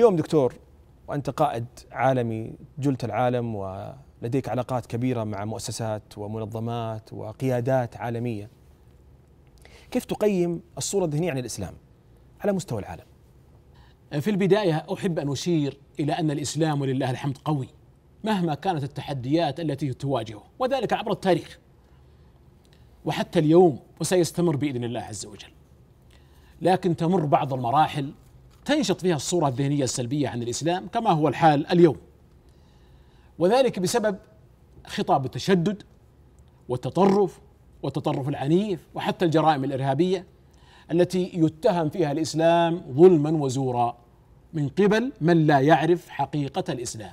اليوم دكتور وأنت قائد عالمي جلت العالم ولديك علاقات كبيرة مع مؤسسات ومنظمات وقيادات عالمية كيف تقيم الصورة الذهنية عن الإسلام على مستوى العالم؟ في البداية أحب أن أشير إلى أن الإسلام ولله الحمد قوي مهما كانت التحديات التي تواجهه وذلك عبر التاريخ وحتى اليوم وسيستمر بإذن الله عز وجل لكن تمر بعض المراحل تنشط فيها الصورة الذهنية السلبية عن الإسلام كما هو الحال اليوم وذلك بسبب خطاب التشدد والتطرف والتطرف العنيف وحتى الجرائم الإرهابية التي يتهم فيها الإسلام ظلما وزورا من قبل من لا يعرف حقيقة الإسلام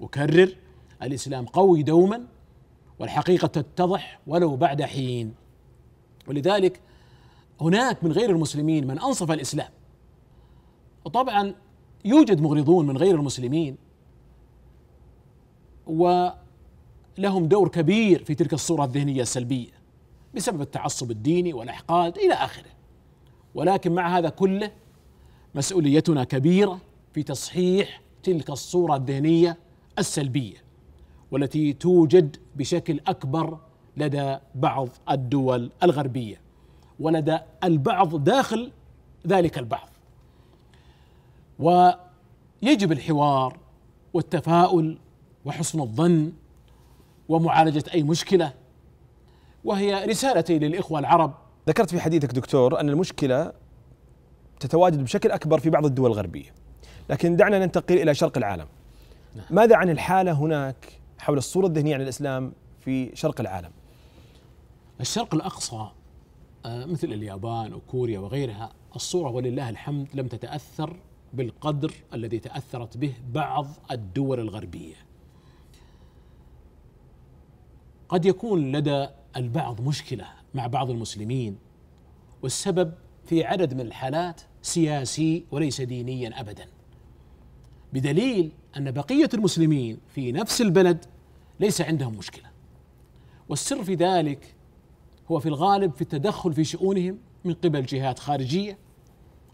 أكرر الإسلام قوي دوما والحقيقة تتضح ولو بعد حين ولذلك هناك من غير المسلمين من أنصف الإسلام وطبعا يوجد مغرضون من غير المسلمين ولهم دور كبير في تلك الصورة الذهنية السلبية بسبب التعصب الديني والإحقاد إلى آخره ولكن مع هذا كله مسؤوليتنا كبيرة في تصحيح تلك الصورة الذهنية السلبية والتي توجد بشكل أكبر لدى بعض الدول الغربية ولدى البعض داخل ذلك البعض ويجب الحوار والتفاؤل وحسن الظن ومعالجه اي مشكله وهي رسالتي للاخوه العرب ذكرت في حديثك دكتور ان المشكله تتواجد بشكل اكبر في بعض الدول الغربيه لكن دعنا ننتقل الى شرق العالم نعم. ماذا عن الحاله هناك حول الصوره الذهنيه عن الاسلام في شرق العالم الشرق الاقصى آه، مثل اليابان وكوريا وغيرها الصوره ولله الحمد لم تتاثر بالقدر الذي تاثرت به بعض الدول الغربيه قد يكون لدى البعض مشكله مع بعض المسلمين والسبب في عدد من الحالات سياسي وليس دينيا ابدا بدليل ان بقيه المسلمين في نفس البلد ليس عندهم مشكله والسر في ذلك هو في الغالب في التدخل في شؤونهم من قبل جهات خارجيه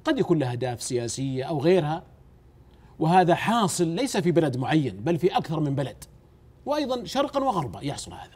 قد يكون لها اهداف سياسيه او غيرها وهذا حاصل ليس في بلد معين بل في اكثر من بلد وايضا شرقا وغربا يحصل هذا